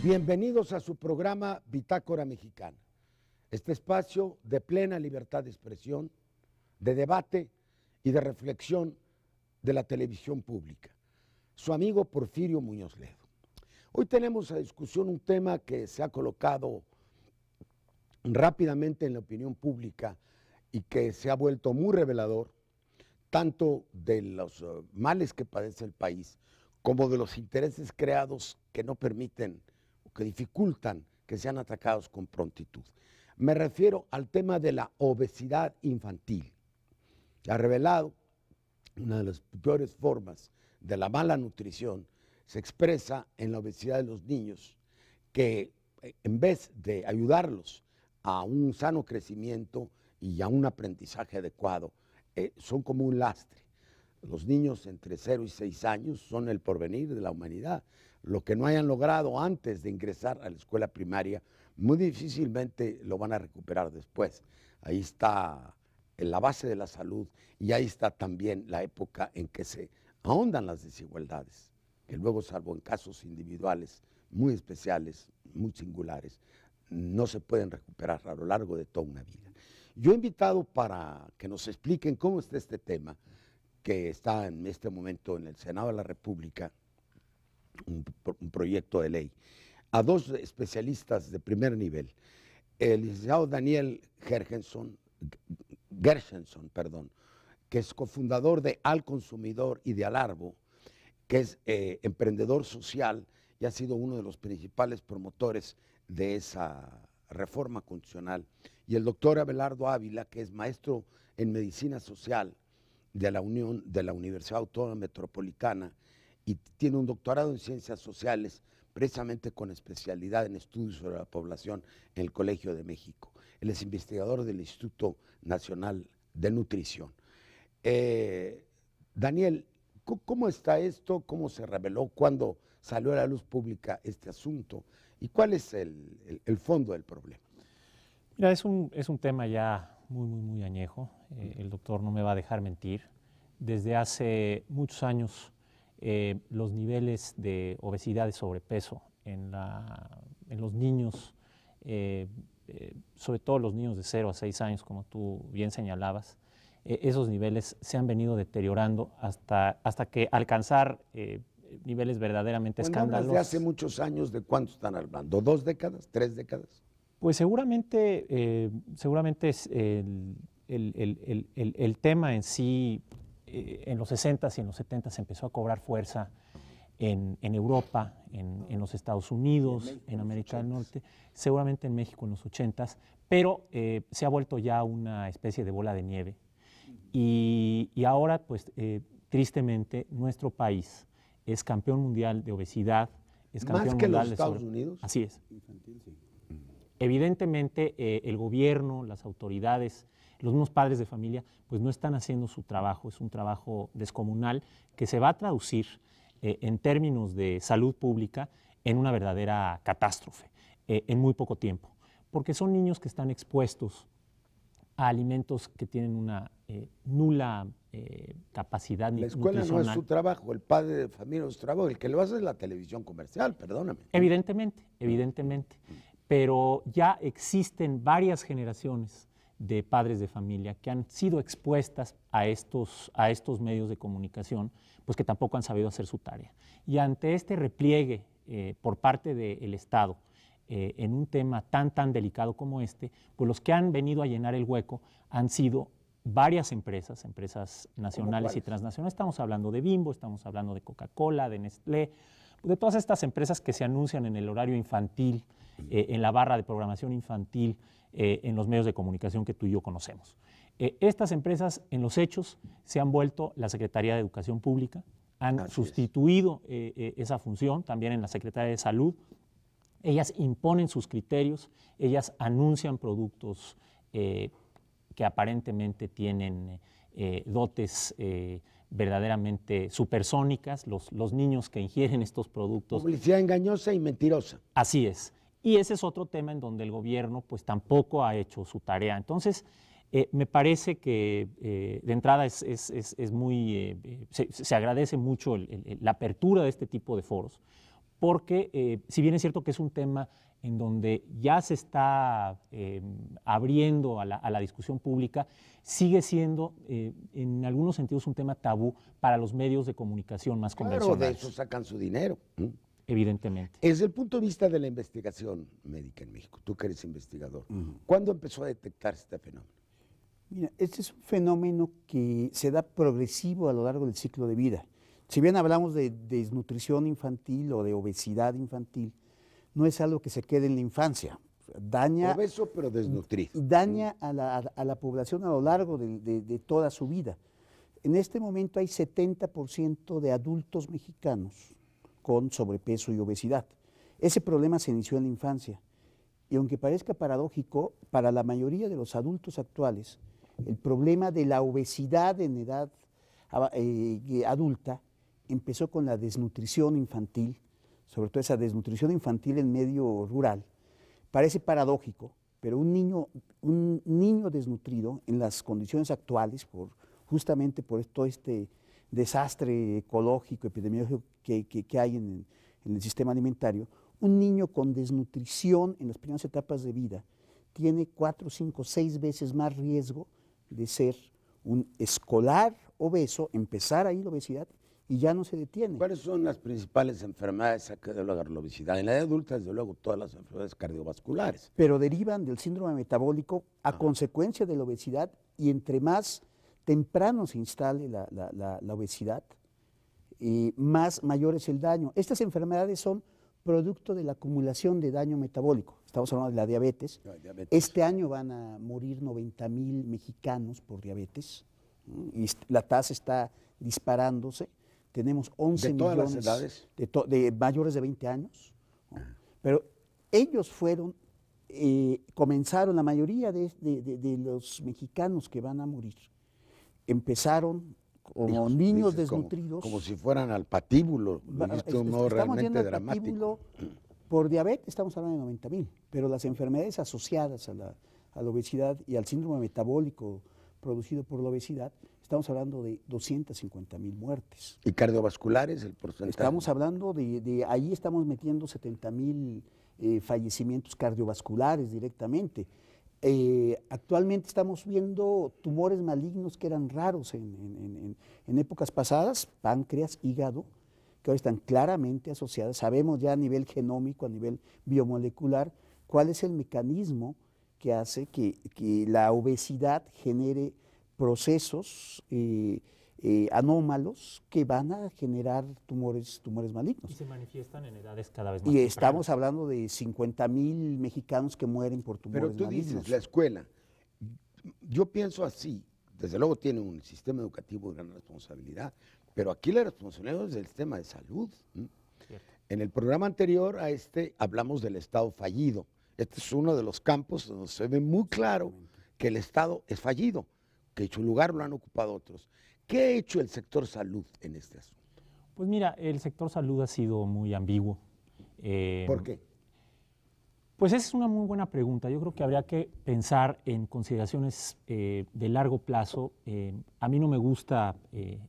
Bienvenidos a su programa Bitácora Mexicana, este espacio de plena libertad de expresión, de debate y de reflexión de la televisión pública. Su amigo Porfirio Muñoz Ledo. Hoy tenemos a discusión un tema que se ha colocado rápidamente en la opinión pública y que se ha vuelto muy revelador, tanto de los eh, males que padece el país como de los intereses creados que no permiten que dificultan que sean atacados con prontitud. Me refiero al tema de la obesidad infantil. Ha revelado una de las peores formas de la mala nutrición se expresa en la obesidad de los niños, que eh, en vez de ayudarlos a un sano crecimiento y a un aprendizaje adecuado, eh, son como un lastre. Los niños entre 0 y 6 años son el porvenir de la humanidad lo que no hayan logrado antes de ingresar a la escuela primaria, muy difícilmente lo van a recuperar después. Ahí está eh, la base de la salud y ahí está también la época en que se ahondan las desigualdades, que luego, salvo en casos individuales muy especiales, muy singulares, no se pueden recuperar a lo largo de toda una vida. Yo he invitado para que nos expliquen cómo está este tema que está en este momento en el Senado de la República, un, proyecto de ley, a dos especialistas de primer nivel, el licenciado Daniel Gershenson, perdón, que es cofundador de Al Consumidor y de Alarbo, que es eh, emprendedor social y ha sido uno de los principales promotores de esa reforma constitucional, y el doctor Abelardo Ávila, que es maestro en medicina social de la Unión de la Universidad Autónoma Metropolitana y tiene un doctorado en ciencias sociales, precisamente con especialidad en estudios sobre la población en el Colegio de México. Él es investigador del Instituto Nacional de Nutrición. Eh, Daniel, ¿cómo está esto? ¿Cómo se reveló? ¿Cuándo salió a la luz pública este asunto? ¿Y cuál es el, fondo del problema? Mira, es un, tema ya muy, muy, muy añejo. Eh, el doctor no me va a dejar mentir. Desde hace muchos años eh, los niveles de obesidad y sobrepeso en, los niños, eh, eh, sobre todo los niños de 0 a 6 años, como tú bien señalabas, esos niveles se han venido deteriorando hasta, hasta que alcanzar niveles verdaderamente pues escandalosos. de hace muchos años de cuánto están hablando? ¿Dos décadas? ¿Tres décadas? Pues seguramente, seguramente es el, el, el, el tema en sí eh, en los 60s y en los 70s empezó a cobrar fuerza en, Europa, en, los Estados Unidos, en, América del Norte, seguramente en México en los 80s, pero eh, se ha vuelto ya una especie de bola de nieve. Y, ahora, pues, eh, tristemente, nuestro país es campeón mundial de obesidad, es campeón ¿Más que mundial los Estados Unidos? Así es. Evidentemente, el gobierno, las autoridades, los mismos padres de familia, pues no están haciendo su trabajo. Es un trabajo descomunal que se va a traducir eh, en términos de salud pública en una verdadera catástrofe eh, en muy poco tiempo, porque son niños que están expuestos a alimentos que tienen una eh, nula ni capacidad La escuela no es su trabajo, el padre de familia no es su trabajo, el que lo hace es la televisión comercial, perdóname. Evidentemente, evidentemente. Mm. Pero ya existen varias generaciones de padres de familia que han sido expuestas a estos, a estos medios de comunicación, pues que tampoco han sabido hacer su tarea. Y ante este repliegue eh, por parte del Estado eh, en un tema tan, tan delicado como este, pues los que han venido a llenar el hueco han sido varias empresas, empresas nacionales y transnacionales. Estamos hablando de Bimbo, estamos hablando de Coca-Cola, de Nestlé, de todas estas empresas que se anuncian en el horario infantil, eh, en la barra de programación infantil, eh, en los medios de comunicación que tú y yo conocemos. Eh, estas empresas, en los hechos, se han vuelto la Secretaría de Educación Pública, han sustituido esa función también en la Secretaría de Salud. Ellas imponen sus criterios, ellas anuncian productos que aparentemente tienen dotes verdaderamente supersónicas, los niños que ingieren estos productos. Publicidad engañosa y mentirosa. Así es. Y ese es otro tema en donde el gobierno pues tampoco ha hecho su tarea. Entonces, eh, me parece que eh, de entrada es, muy, eh, se, agradece mucho la apertura de este tipo de foros, porque si bien es cierto que es un tema en donde ya se está abriendo a la, discusión pública, sigue siendo en algunos sentidos un tema tabú para los medios de comunicación más convencionales. Claro, de eso sacan su dinero. Evidentemente. Desde el punto de vista de la investigación médica en México, tú que eres investigador, ¿cuándo empezó a detectar este fenómeno? Mira, este es un fenómeno que se da progresivo a lo largo del ciclo de vida. Si bien hablamos de, desnutrición infantil o de obesidad infantil, no es algo que se quede en la infancia. Daña, Obeso, pero desnutrido. Daña mm. a la, a la, población a lo largo de, de, de toda su vida. En este momento hay 70% de adultos mexicanos con sobrepeso y obesidad. Ese problema se inició en la infancia y aunque parezca paradójico, para la mayoría de los adultos actuales, el problema de la obesidad en edad ah, eh, adulta empezó con la desnutrición infantil, sobre todo esa desnutrición infantil en medio rural. Parece paradójico, pero un niño, un niño desnutrido en las condiciones actuales, por, justamente por todo este desastre ecológico, epidemiológico que, que, hay en, el sistema alimentario, un niño con desnutrición en las primeras etapas de vida tiene cuatro, cinco, seis veces más riesgo de ser un escolar obeso, empezar ahí la obesidad y ya no se detiene. ¿Cuáles son las principales enfermedades a que debe lograr la obesidad? En la edad adulta, desde luego, todas las enfermedades cardiovasculares. Pero derivan del síndrome metabólico a consecuencia de la obesidad y entre más temprano se instale la, obesidad, y más mayor es el daño. Estas enfermedades son producto de la acumulación de daño metabólico. Estamos hablando de la diabetes. Este año van a morir 90 mil mexicanos por diabetes. Y la tasa está disparándose. Tenemos 11 millones De, mayores de 20 años. Ah. Pero ellos fueron, eh, comenzaron, la mayoría de los mexicanos que van a morir empezaron como niños desnutridos. Como, si fueran al patíbulo, esto es, realmente dramático. por diabetes estamos hablando de 90 mil, pero las enfermedades asociadas a la, a la, obesidad y al síndrome metabólico producido por la obesidad, estamos hablando de 250 mil muertes. ¿Y cardiovasculares el Estamos hablando de, de ahí estamos metiendo 70 mil eh, fallecimientos cardiovasculares directamente. Eh, actualmente estamos viendo tumores malignos que eran raros en, épocas pasadas, páncreas, hígado, que ahora están claramente asociadas. Sabemos ya a nivel genómico, a nivel biomolecular, cuál es el mecanismo que hace que, la obesidad genere procesos eh, eh, anómalos que van a generar tumores, tumores malignos. Y se manifiestan en edades cada vez más. Y estamos hablando de 50 mil mexicanos que mueren por tumores malignos. Pero tú dices, la escuela, yo pienso así, desde luego tiene un sistema educativo de gran responsabilidad, pero aquí la responsabilidad es el sistema de salud. En el programa anterior a este hablamos del Estado fallido. Este es uno de los campos donde se ve muy claro que el Estado es fallido, que hecho su lugar lo han ocupado otros. ¿Qué ha hecho el sector salud en este asunto? Pues mira, el sector salud ha sido muy ambiguo. Eh, ¿Por qué? Pues esa es una muy buena pregunta. Yo creo que habría que pensar en consideraciones eh, de largo plazo. Eh, a mí no me gusta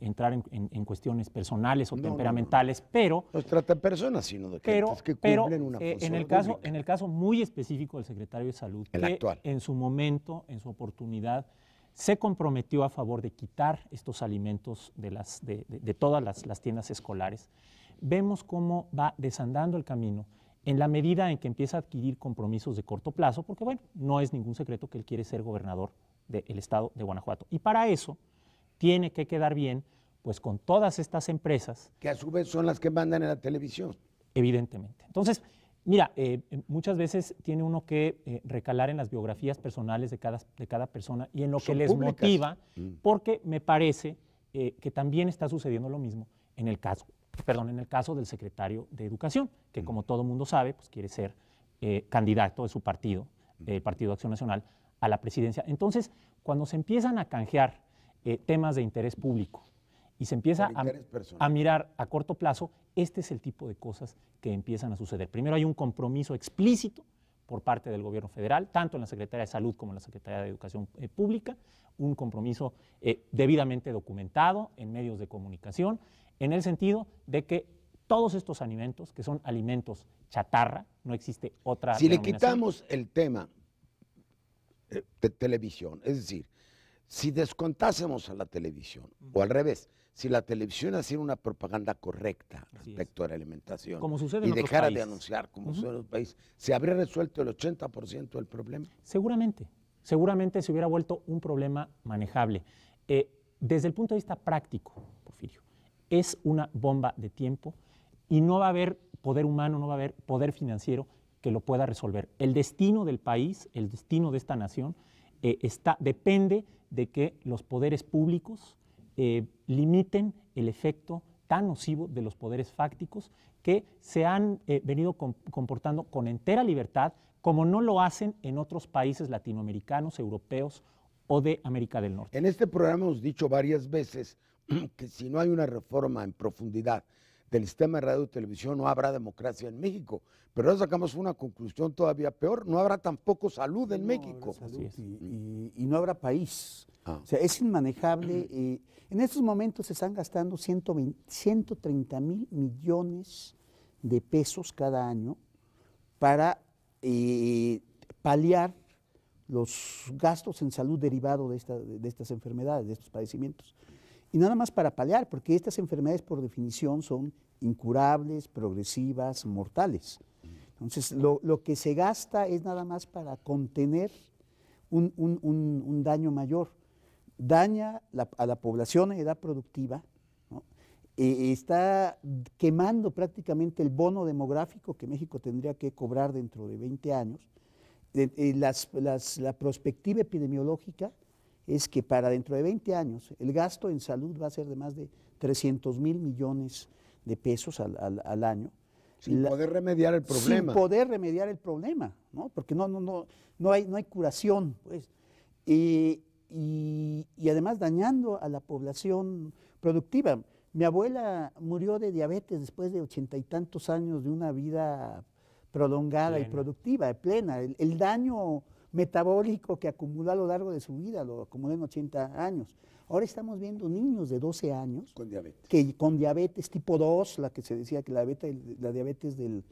entrar en, cuestiones personales o temperamentales, pero... No se trata de personas, sino de pero, que cumplen una función en el caso, En el caso muy específico del secretario de Salud, que en su momento, en su oportunidad, se comprometió a favor de quitar estos alimentos de, todas las, las, tiendas escolares, vemos cómo va desandando el camino en la medida en que empieza a adquirir compromisos de corto plazo, porque bueno, no es ningún secreto que él quiere ser gobernador del estado de Guanajuato. Y para eso tiene que quedar bien pues con todas estas empresas. Que a su vez son las que mandan en la televisión. Evidentemente. Entonces, Mira, eh, eh, muchas veces tiene uno que eh, recalar en las biografías personales de cada, de cada persona y en lo que les motiva, mm. porque me parece que también está sucediendo lo mismo en el caso, perdón, en el caso del secretario de Educación, que mm. como todo mundo sabe, pues quiere ser candidato de su partido, mm. el Partido de Acción Nacional, a la presidencia. Entonces, cuando se empiezan a canjear temas de interés público y se empieza a, mirar a corto plazo, este es el tipo de cosas que empiezan a suceder. Primero hay un compromiso explícito por parte del gobierno federal, tanto en la Secretaría de Salud como en la Secretaría de Educación eh, Pública, un compromiso eh, debidamente documentado en medios de comunicación, en el sentido de que todos estos alimentos, que son alimentos chatarra, no existe otra. Si le quitamos el tema eh, de televisión, es decir, si descontásemos a la televisión, o al revés, si la televisión hacía una propaganda correcta respecto a la alimentación y dejara de anunciar como sucede en los países, ¿se habría resuelto el 80% del problema? Seguramente, seguramente se hubiera vuelto un problema manejable. Eh, desde el punto de vista práctico, Porfirio, es una bomba de tiempo y no va a haber poder humano, no va a haber poder financiero que lo pueda resolver. El destino del país, el destino de esta nación, eh, está, depende de que los poderes públicos eh, limiten el efecto tan nocivo de los poderes fácticos que se han eh, venido comportando con entera libertad, como no lo hacen en otros países latinoamericanos, europeos o de América del Norte. En este programa hemos dicho varias veces que si no hay una reforma en profundidad del sistema de radio y televisión, no habrá democracia en México. Pero ahora sacamos una conclusión todavía peor, no habrá tampoco salud en México. Mm. y, no habrá país. Ah. O sea, es inmanejable. en estos momentos se están gastando 130 mil millones de pesos cada año para eh, paliar los gastos en salud derivados de, de estas enfermedades, de estos padecimientos. Y nada más para paliar, porque estas enfermedades por definición son incurables, progresivas, mortales. Entonces, lo, que se gasta es nada más para contener un, daño mayor. Daña a la población en edad productiva, eh, está quemando prácticamente el bono demográfico que México tendría que cobrar dentro de 20 años. Eh, eh, la prospectiva epidemiológica es que para dentro de 20 años el gasto en salud va a ser de más de 300 mil millones de pesos al, al, año. Sin poder remediar el problema. Sin poder remediar el problema, ¿no? Porque no, no, no, no, hay, no hay curación, pues. Y, además dañando a la población productiva. Mi abuela murió de diabetes después de ochenta y tantos años de una vida prolongada y productiva, plena. el daño metabólico que acumula a lo largo de su vida, lo acumuló en 80 años. Ahora estamos viendo niños de 12 años. Con diabetes. Que, con diabetes tipo 2, la que se decía que la, la diabetes del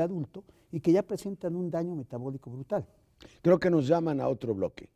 adulto, y que ya presentan un daño metabólico brutal. Creo que nos llaman a otro bloque.